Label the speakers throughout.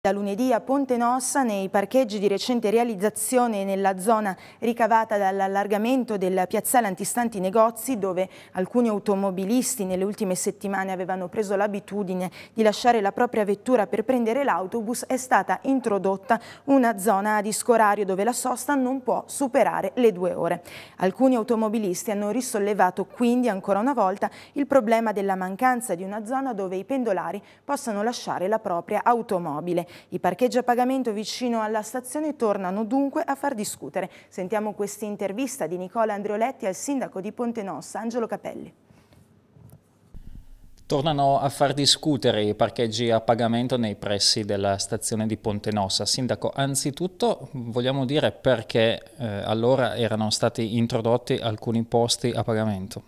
Speaker 1: Da lunedì a Ponte Nossa, nei parcheggi di recente realizzazione nella zona ricavata dall'allargamento del piazzale antistanti negozi, dove alcuni automobilisti nelle ultime settimane avevano preso l'abitudine di lasciare la propria vettura per prendere l'autobus, è stata introdotta una zona a disco orario dove la sosta non può superare le due ore. Alcuni automobilisti hanno risollevato quindi ancora una volta il problema della mancanza di una zona dove i pendolari possano lasciare la propria automobile. I parcheggi a pagamento vicino alla stazione tornano dunque a far discutere. Sentiamo questa intervista di Nicola Andrioletti al sindaco di Ponte Nossa, Angelo Capelli.
Speaker 2: Tornano a far discutere i parcheggi a pagamento nei pressi della stazione di Ponte Nossa. Sindaco, anzitutto vogliamo dire perché eh, allora erano stati introdotti alcuni posti a pagamento.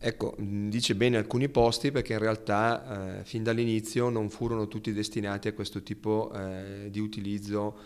Speaker 3: Ecco, mm, dice bene alcuni posti perché in realtà eh, fin dall'inizio non furono tutti destinati a questo tipo eh, di utilizzo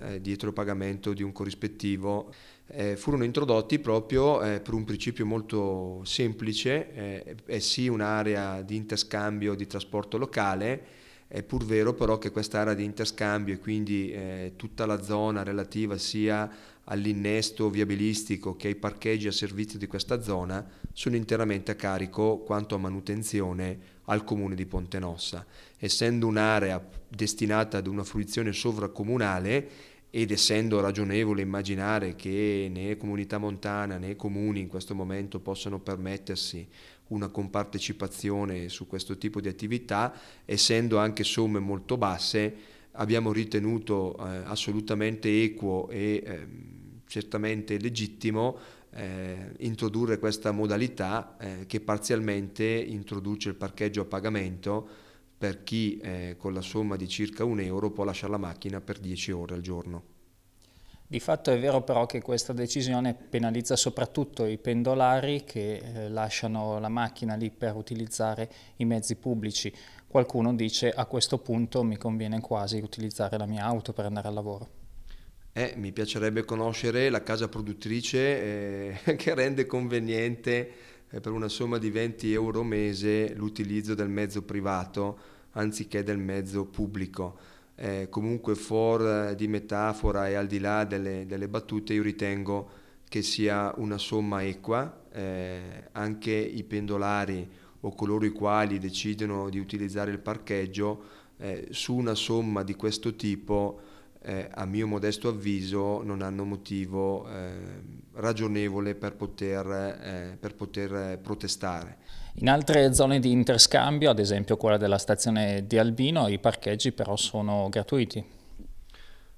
Speaker 3: eh, dietro pagamento di un corrispettivo. Eh, furono introdotti proprio eh, per un principio molto semplice, è eh, sì un'area di interscambio di trasporto locale, è pur vero però che quest'area di interscambio e quindi eh, tutta la zona relativa sia all'innesto viabilistico che ai parcheggi a servizio di questa zona sono interamente a carico quanto a manutenzione al comune di Pontenossa. Essendo un'area destinata ad una fruizione sovracomunale ed essendo ragionevole immaginare che né comunità montana né comuni in questo momento possano permettersi una compartecipazione su questo tipo di attività, essendo anche somme molto basse, abbiamo ritenuto eh, assolutamente equo e eh, certamente legittimo eh, introdurre questa modalità eh, che parzialmente introduce il parcheggio a pagamento per chi eh, con la somma di circa un euro può lasciare la macchina per 10 ore al giorno. Di fatto è vero però che questa
Speaker 2: decisione penalizza soprattutto i pendolari che eh, lasciano la macchina lì per utilizzare i mezzi pubblici. Qualcuno dice a questo punto mi conviene quasi utilizzare la mia auto per andare al lavoro.
Speaker 3: Eh, mi piacerebbe conoscere la casa produttrice eh, che rende conveniente eh, per una somma di 20 euro mese l'utilizzo del mezzo privato anziché del mezzo pubblico eh, comunque for di metafora e al di là delle, delle battute io ritengo che sia una somma equa, eh, anche i pendolari o coloro i quali decidono di utilizzare il parcheggio eh, su una somma di questo tipo eh, a mio modesto avviso non hanno motivo eh, ragionevole per poter, eh, per poter eh, protestare. In
Speaker 2: altre zone di interscambio, ad esempio quella della stazione di Albino, i parcheggi però sono gratuiti.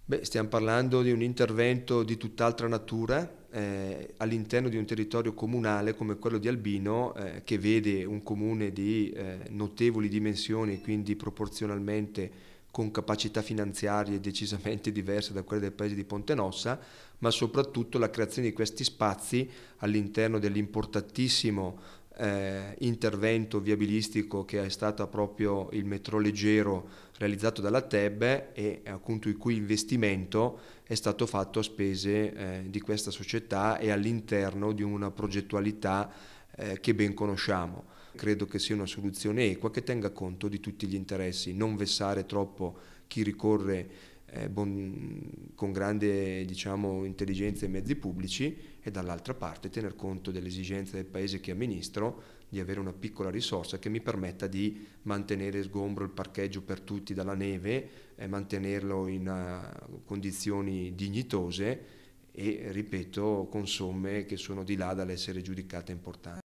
Speaker 3: Beh, stiamo parlando di un intervento di tutt'altra natura eh, all'interno di un territorio comunale come quello di Albino eh, che vede un comune di eh, notevoli dimensioni e quindi proporzionalmente con capacità finanziarie decisamente diverse da quelle del paese di Ponte Nossa, ma soprattutto la creazione di questi spazi all'interno dell'importantissimo eh, intervento viabilistico che è stato proprio il metro leggero realizzato dalla Teb e appunto il cui investimento è stato fatto a spese eh, di questa società e all'interno di una progettualità eh, che ben conosciamo credo che sia una soluzione equa che tenga conto di tutti gli interessi, non vessare troppo chi ricorre eh, bon, con grande diciamo, intelligenza ai mezzi pubblici e dall'altra parte tener conto delle esigenze del paese che amministro di avere una piccola risorsa che mi permetta di mantenere sgombro il parcheggio per tutti dalla neve, eh, mantenerlo in uh, condizioni dignitose e, ripeto, con somme che sono di là dall'essere giudicate importanti.